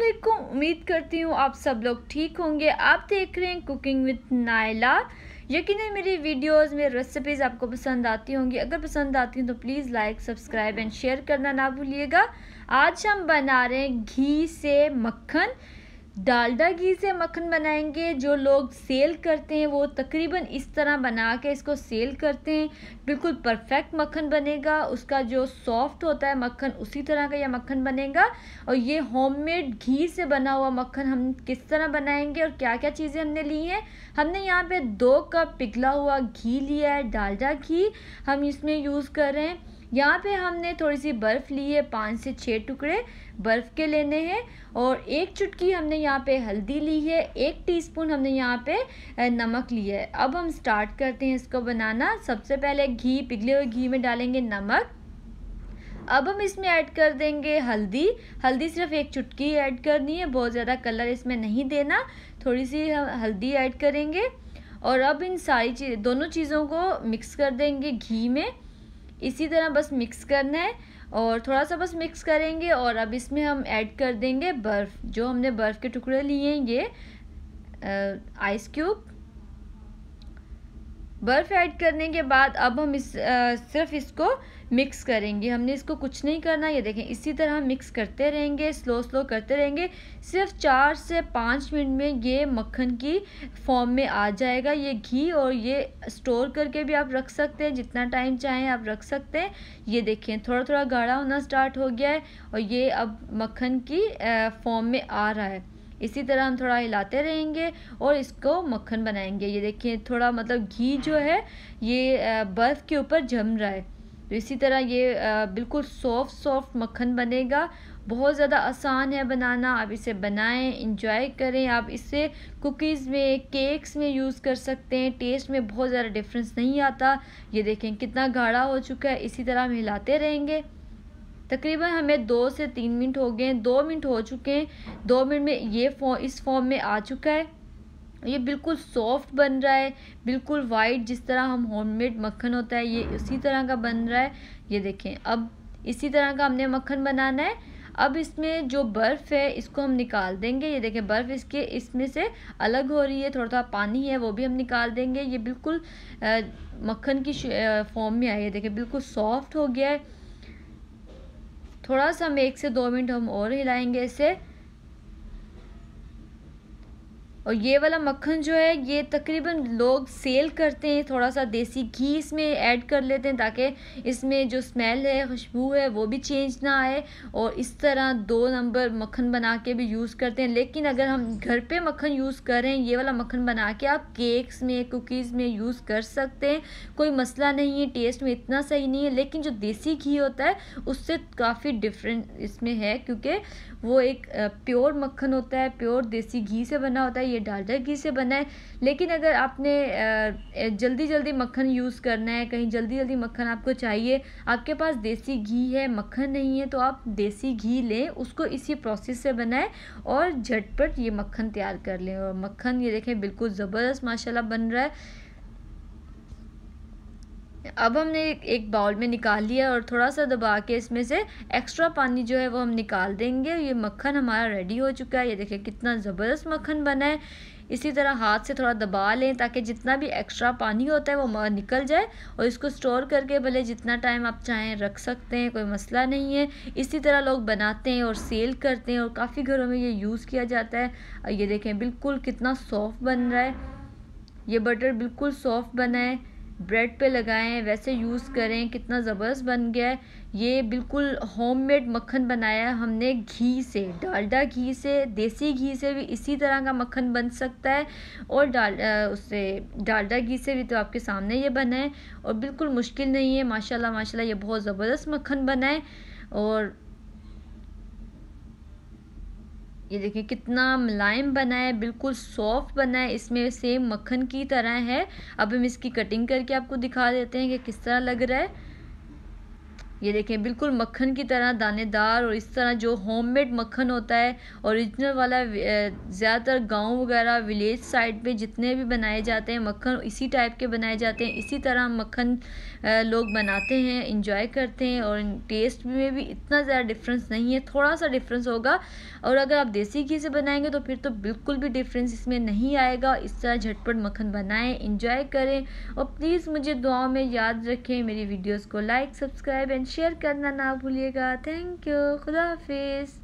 असलकुम उम्मीद करती हूँ आप सब लोग ठीक होंगे आप देख रहे हैं कुकिंग विद नायला यकीन मेरी वीडियोस में रेसिपीज़ आपको पसंद आती होंगी अगर पसंद आती हैं तो please like subscribe and share करना ना भूलिएगा आज हम बना रहे हैं घी से मक्खन डालडा घी से मक्खन बनाएंगे जो लोग सेल करते हैं वो तकरीबन इस तरह बना के इसको सेल करते हैं बिल्कुल परफेक्ट मक्खन बनेगा उसका जो सॉफ्ट होता है मक्खन उसी तरह का यह मक्खन बनेगा और ये होममेड घी से बना हुआ मक्खन हम किस तरह बनाएंगे और क्या क्या चीज़ें हमने ली हैं हमने यहाँ पे दो कप पिघला हुआ घी लिया है डालडा घी हम इसमें यूज़ कर रहे हैं यहाँ पे हमने थोड़ी सी बर्फ़ ली है पाँच से छः टुकड़े बर्फ़ के लेने हैं और एक चुटकी हमने यहाँ पे हल्दी ली है एक टीस्पून हमने यहाँ पे नमक लिया है अब हम स्टार्ट करते हैं इसको बनाना सबसे पहले घी पिघले हुए घी में डालेंगे नमक अब हम इसमें ऐड कर देंगे हल्दी हल्दी सिर्फ एक चुटकी ऐड करनी है बहुत ज़्यादा कलर इसमें नहीं देना थोड़ी सी हल्दी ऐड करेंगे और अब इन सारी चीज दोनों चीज़ों को मिक्स कर देंगे घी में इसी तरह बस मिक्स करना है और थोड़ा सा बस मिक्स करेंगे और अब इसमें हम ऐड कर देंगे बर्फ़ जो हमने बर्फ़ के टुकड़े लिए ये आइस क्यूब बर्फ़ ऐड करने के बाद अब हम इस आ, सिर्फ इसको मिक्स करेंगे हमने इसको कुछ नहीं करना ये देखें इसी तरह हम मिक्स करते रहेंगे स्लो स्लो करते रहेंगे सिर्फ चार से पाँच मिनट में ये मक्खन की फॉर्म में आ जाएगा ये घी और ये स्टोर करके भी आप रख सकते हैं जितना टाइम चाहें आप रख सकते हैं ये देखें थोड़ा थोड़ा गाढ़ा होना स्टार्ट हो गया है और ये अब मक्खन की फॉर्म में आ रहा है इसी तरह हम थोड़ा हिलाते रहेंगे और इसको मक्खन बनाएंगे ये देखिए थोड़ा मतलब घी जो है ये बर्फ़ के ऊपर जम रहा है तो इसी तरह ये बिल्कुल सॉफ्ट सॉफ्ट मक्खन बनेगा बहुत ज़्यादा आसान है बनाना आप इसे बनाएं इंजॉय करें आप इसे कुकीज़ में केक्स में यूज़ कर सकते हैं टेस्ट में बहुत ज़्यादा डिफरेंस नहीं आता ये देखें कितना गाढ़ा हो चुका है इसी तरह हम हिलाते रहेंगे तकरीबन हमें दो से तीन मिनट हो गए हैं दो मिनट हो चुके हैं दो मिनट में ये फॉर्म इस फॉर्म में आ चुका है ये बिल्कुल सॉफ्ट बन रहा है बिल्कुल वाइट जिस तरह हम होममेड मक्खन होता है ये उसी तरह का बन रहा है ये देखें अब इसी तरह का हमने मक्खन बनाना है अब इसमें जो बर्फ़ है इसको हम निकाल देंगे ये देखें बर्फ़ इसके इसमें से अलग हो रही है थोड़ा थोड़ा पानी है वो भी हम निकाल देंगे ये बिल्कुल मक्खन की फॉर्म में आई है देखें बिल्कुल सॉफ्ट हो गया है थोड़ा सा हम एक से दो मिनट हम और हिलाएंगे इसे और ये वाला मक्खन जो है ये तकरीबन लोग सेल करते हैं थोड़ा सा देसी घी इसमें ऐड कर लेते हैं ताकि इसमें जो स्मेल है खुशबू है वो भी चेंज ना आए और इस तरह दो नंबर मक्खन बना के भी यूज़ करते हैं लेकिन अगर हम घर पे मक्खन यूज़ करें ये वाला मक्खन बना के आप केक्स में कुकीज़ में यूज़ कर सकते हैं कोई मसला नहीं है टेस्ट में इतना सही नहीं है लेकिन जो देसी घी होता है उससे काफ़ी डिफरेंट इसमें है क्योंकि वो एक प्योर मक्खन होता है प्योर देसी घी से बना होता है ये डालडा घी से बना है लेकिन अगर आपने जल्दी जल्दी मक्खन यूज़ करना है कहीं जल्दी जल्दी मक्खन आपको चाहिए आपके पास देसी घी है मक्खन नहीं है तो आप देसी घी लें उसको इसी प्रोसेस से बनाएं और झटपट ये मक्खन तैयार कर लें और मक्खन ये देखें बिल्कुल ज़बरदस्त माशाला बन रहा है अब हमने एक बाउल में निकाल लिया और थोड़ा सा दबा के इसमें से एक्स्ट्रा पानी जो है वो हम निकाल देंगे ये मक्खन हमारा रेडी हो चुका है ये देखिए कितना ज़बरदस्त मक्खन बना है इसी तरह हाथ से थोड़ा दबा लें ताकि जितना भी एक्स्ट्रा पानी होता है वो निकल जाए और इसको स्टोर करके भले जितना टाइम आप चाहें रख सकते हैं कोई मसला नहीं है इसी तरह लोग बनाते हैं और सेल करते हैं और काफ़ी घरों में ये यूज़ किया जाता है ये देखें बिल्कुल कितना सॉफ्ट बन रहा है ये बटर बिल्कुल सॉफ्ट बना है ब्रेड पे लगाएं वैसे यूज़ करें कितना ज़बरदस्त बन गया है ये बिल्कुल होममेड मक्खन बनाया है हमने घी से डालडा घी से देसी घी से भी इसी तरह का मक्खन बन सकता है और डाल उससे डालडा घी से भी तो आपके सामने ये बनाए और बिल्कुल मुश्किल नहीं है माशाल्लाह माशाल्लाह ये बहुत ज़बरदस्त मक्खन बनाए और ये देखिए कितना मुलायम बना है बिल्कुल सॉफ्ट बना है इसमें सेम मक्खन की तरह है अब हम इसकी कटिंग करके आपको दिखा देते हैं कि किस तरह लग रहा है ये देखें बिल्कुल मक्खन की तरह दानेदार और इस तरह जो होममेड मक्खन होता है ओरिजिनल वाला ज़्यादातर गांव वगैरह विलेज साइड पे जितने भी बनाए जाते हैं मक्खन इसी टाइप के बनाए जाते हैं इसी तरह मक्खन लोग बनाते हैं इंजॉय करते हैं और टेस्ट में भी इतना ज़्यादा डिफरेंस नहीं है थोड़ा सा डिफरेंस होगा और अगर आप देसी घी से बनाएंगे तो फिर तो बिल्कुल भी डिफरेंस इसमें नहीं आएगा इस तरह झटपट मक्खन बनाएं इंजॉय करें और प्लीज़ मुझे दुआ में याद रखें मेरी वीडियोज़ को लाइक सब्सक्राइब एंड शेयर करना ना भूलिएगा थैंक यू खुदा हाफिज़